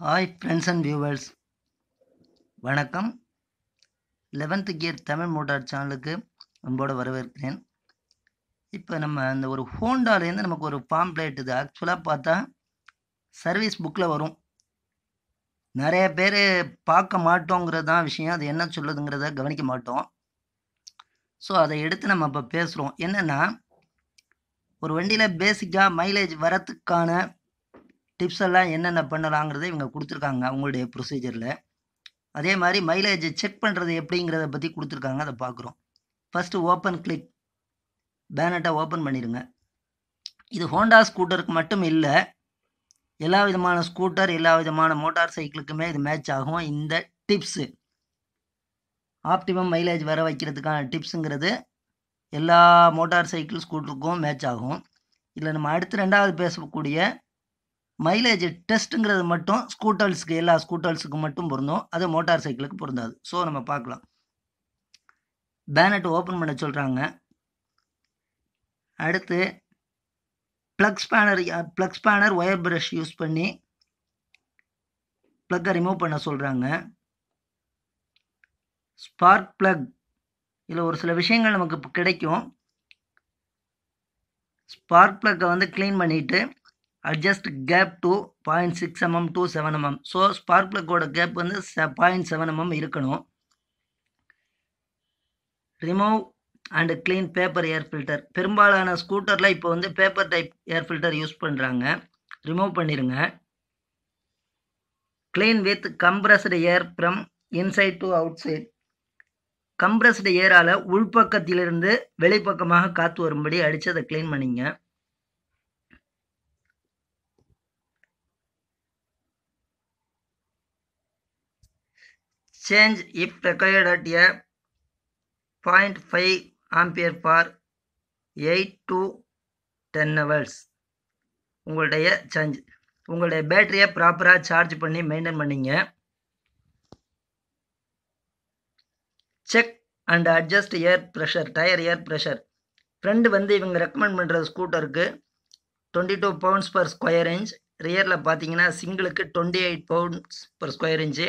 hi friends and viewers வணக்கம் eleventh gear Tamil motor சேனலுக்கு அன்போடு வரவேற்கிறேன் இப்போ நம்ம அந்த ஒரு ஹோண்டாலேருந்து நமக்கு ஒரு பாம்ப்ளேட் இது ஆக்சுவலாக பார்த்தா சர்வீஸ் புக்கில் வரும் நிறைய பேர் பார்க்க மாட்டோங்கிறது தான் விஷயம் அது என்ன சொல்லுதுங்கிறத கவனிக்க மாட்டோம் ஸோ அதை எடுத்து நம்ம இப்போ பேசுகிறோம் என்னென்னா ஒரு வண்டியில் பேசிக்காக மைலேஜ் வரத்துக்கான டிப்ஸ் எல்லாம் என்னென்ன பண்ணலாங்கிறத இவங்க கொடுத்துருக்காங்க அவங்களுடைய ப்ரொசீஜரில் அதே மாதிரி மைலேஜ் செக் பண்ணுறது எப்படிங்கிறத பற்றி கொடுத்துருக்காங்க அதை பார்க்குறோம் ஃபஸ்ட்டு ஓப்பன் கிளிக் பேனட்டை ஓப்பன் பண்ணிடுங்க இது ஹோண்டா ஸ்கூட்டருக்கு மட்டும் இல்லை எல்லா விதமான ஸ்கூட்டர் எல்லா விதமான மோட்டார் சைக்கிளுக்குமே இது மேட்ச் ஆகும் இந்த டிப்ஸு ஆப்டிமம் மைலேஜ் வர வைக்கிறதுக்கான டிப்ஸுங்கிறது எல்லா மோட்டார் சைக்கிள் ஸ்கூட்டருக்கும் மேட்ச் ஆகும் இதில் நம்ம அடுத்து ரெண்டாவது பேசக்கூடிய மைலேஜ் டெஸ்ட்டுங்கிறது மட்டும் ஸ்கூட்டர்ஸுக்கு எல்லா ஸ்கூட்டர்ஸுக்கு மட்டும் பொருந்தும் அது மோட்டார் சைக்கிளுக்கு பொருந்தாது ஸோ நம்ம பார்க்கலாம் பேனட் ஓப்பன் பண்ண சொல்கிறாங்க அடுத்து plug spanner plug spanner wire brush use பண்ணி ப்ளக்கை ரிமூவ் பண்ண சொல்கிறாங்க ஸ்பார்க் ப்ளக் இதில் ஒரு சில விஷயங்கள் நமக்கு கிடைக்கும் ஸ்பார்க் ப்ளக்கை வந்து க்ளீன் பண்ணிவிட்டு adjust gap to point six mm to seven mm so spark ப்ளக்கோட கேப் வந்து பாயிண்ட் செவன் எம்எம் இருக்கணும் remove and clean paper air filter பெரும்பாலான ஸ்கூட்டரில் இப்போ வந்து paper type air filter use பண்ணுறாங்க ரிமூவ் பண்ணிடுங்க clean with compressed air from inside to outside compressed ஏரால் உள்பக்கத்திலிருந்து வெளிப்பக்கமாக காற்று வரும்படி அடித்து அதை க்ளீன் பண்ணிங்க change if required at a point five ampere for eight to ten hours உங்களுடைய சார்ஜ் உங்களுடைய பேட்டரியை ப்ராப்பராக சார்ஜ் பண்ணி மெயின்டைன் பண்ணிங்க check and adjust air pressure tyre air pressure front வந்து இவங்க ரெக்கமெண்ட் பண்ணுற ஸ்கூட்டருக்கு twenty two pounds per square inch ரியரில் பார்த்தீங்கன்னா சிங்கிளுக்கு twenty eight pounds per square inch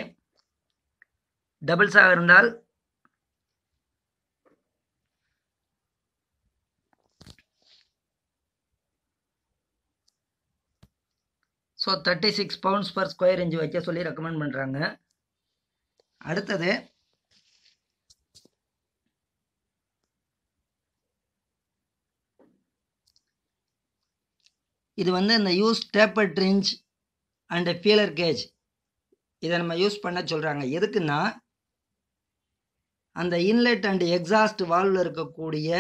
டபுள்ஸாக இருந்தால் so thirty six pounds per square inch வைக்க சொல்லி ரெக்கமெண்ட் பண்ணுறாங்க அடுத்தது இது வந்து இந்த use tappet wrench and feeler gauge இதை நம்ம யூஸ் பண்ண சொல்கிறாங்க எதுக்குன்னா அந்த இன்லெட் அண்ட் எக்ஸாஸ்ட் வால்வில் இருக்கக்கூடிய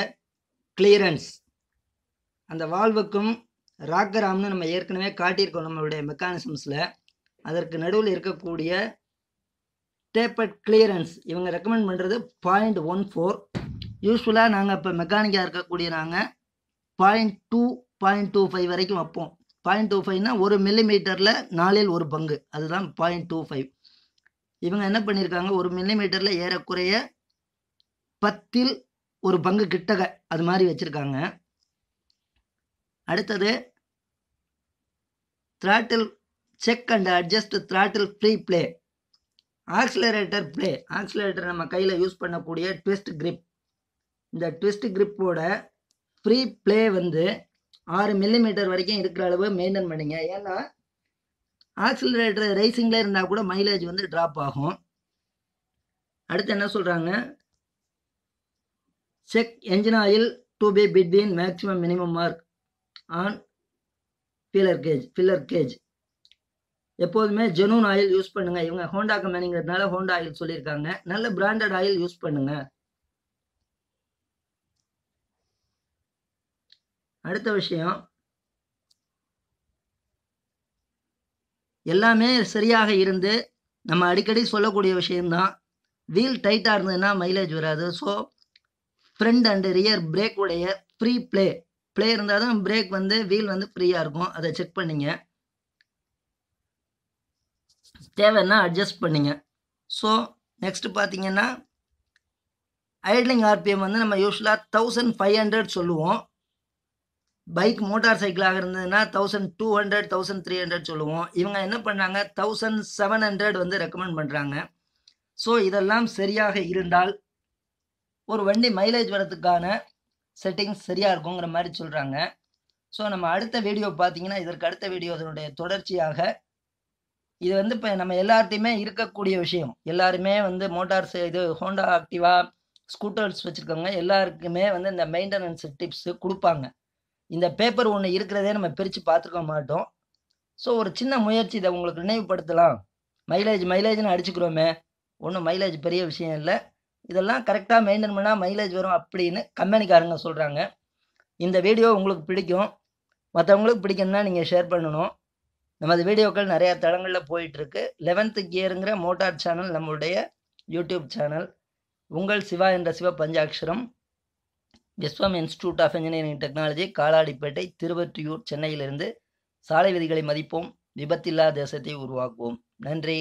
கிளியரன்ஸ் அந்த வால்வுக்கும் ராக்கராம்னு நம்ம ஏற்கனவே காட்டியிருக்கோம் நம்மளுடைய மெக்கானிசம்ஸில் அதற்கு நடுவில் இருக்கக்கூடிய டேப்பட் கிளியரன்ஸ் இவங்க ரெக்கமெண்ட் பண்ணுறது பாயிண்ட் ஒன் ஃபோர் யூஸ்ஃபுல்லாக நாங்கள் இப்போ மெக்கானிக்காக இருக்கக்கூடிய நாங்கள் point two point two five வரைக்கும் வைப்போம் பாயிண்ட் டூ ஃபைவ்னா ஒரு மில்லிமீட்டரில் நாலில் ஒரு பங்கு அதுதான் பாயிண்ட் டூ ஃபைவ் இவங்க என்ன பண்ணியிருக்காங்க ஒரு மில்லிமீட்டரில் ஏறக்குறைய பத்தில் ஒரு பங்கு கிட்டக அது மாதிரி வச்சுருக்காங்க அடுத்தது throttle check and adjust throttle free play accelerator play accelerator நம்ம கையில் யூஸ் பண்ணக்கூடிய ட்விஸ்ட் கிரிப் இந்த ட்விஸ்ட் கிரிப்போட ஃப்ரீ பிளே வந்து ஆறு மில்லிமீட்டர் வரைக்கும் இருக்கிற அளவு மெயின்டைன் பண்ணுங்க ஏன்னா ஆக்சிலரேட்டர் ரைசிங்கில் இருந்தால் கூட மைலேஜ் வந்து ட்ராப் ஆகும் அடுத்து என்ன சொல்கிறாங்க check engine oil to be between maximum minimum mark on feeler gauge filler gauge எப்போதுமே ஜெனூன் ஆயில் யூஸ் பண்ணுங்க இவங்க ஹோண்டா கம்பெனிங்கிறதுனால ஹோண்டா ஆயில் சொல்லியிருக்காங்க நல்ல பிராண்டட் ஆயில் யூஸ் பண்ணுங்க அடுத்த விஷயம் எல்லாமே சரியாக இருந்து நம்ம அடிக்கடி சொல்லக்கூடிய விஷயம்தான் வீல் டைட்டாக இருந்ததுன்னா மைலேஜ் வராது ஸோ ஃப்ரண்ட் அண்ட் ரியர் உடைய ஃப்ரீ பிளே பிளே இருந்தால் தான் பிரேக் வந்து வீல் வந்து ஃப்ரீயாக இருக்கும் அதை செக் பண்ணிங்க தேவைன்னா அட்ஜஸ்ட் பண்ணிங்க ஸோ நெக்ஸ்ட் பார்த்தீங்கன்னா ஐட்லிங் ஆர்பிஎம் வந்து நம்ம யூஸ்வலாக தௌசண்ட் ஃபைவ் ஹண்ட்ரட் சொல்லுவோம் பைக் மோட்டார் சைக்கிளாக இருந்ததுன்னா thousand two hundred thousand three hundred சொல்லுவோம் இவங்க என்ன பண்ணாங்க தௌசண்ட் செவன் ஹண்ட்ரட் வந்து ரெக்கமெண்ட் பண்ணுறாங்க ஸோ இதெல்லாம் சரியாக இருந்தால் ஒரு வண்டி மைலேஜ் வரதுக்கான செட்டிங்ஸ் சரியாக இருக்குங்கிற மாதிரி சொல்கிறாங்க ஸோ நம்ம அடுத்த வீடியோ பார்த்தீங்கன்னா இதற்கு அடுத்த வீடியோ அதனுடைய தொடர்ச்சியாக இது வந்து இப்போ நம்ம எல்லார்ட்டையுமே இருக்கக்கூடிய விஷயம் எல்லாருமே வந்து மோட்டார்ஸ் இது ஹோண்டா ஆக்டிவா ஸ்கூட்டர்ஸ் வச்சுருக்கவங்க எல்லாருக்குமே வந்து இந்த மெயின்டெனன்ஸ் டிப்ஸு கொடுப்பாங்க இந்த பேப்பர் ஒன்று இருக்கிறதே நம்ம பிரித்து பார்த்துருக்க மாட்டோம் ஸோ ஒரு சின்ன முயற்சி இதை உங்களுக்கு நினைவுபடுத்தலாம் மைலேஜ் மைலேஜ்னு அடிச்சுக்கிறோமே ஒன்றும் மைலேஜ் பெரிய விஷயம் இல்லை இதெல்லாம் கரெக்டாக மெயின்டைன் பண்ணால் மைலேஜ் வரும் அப்படின்னு கம்பெனிக்காரங்க சொல்கிறாங்க இந்த வீடியோ உங்களுக்கு பிடிக்கும் மற்றவங்களுக்கு பிடிக்கும்னா நீங்கள் ஷேர் பண்ணணும் நமது வீடியோக்கள் நிறையா தளங்களில் போயிட்டுருக்கு லெவன்த்து கியருங்கிற மோட்டார் சேனல் நம்மளுடைய யூடியூப் சேனல் உங்கள் சிவா என்ற Siva Panchatcharam Viswam institute of engineering technology Kaladipettai Thiruvottiyur சென்னையிலிருந்து சாலை விதிகளை மதிப்போம் விபத்தில்லா தேசத்தை உருவாக்குவோம் நன்றி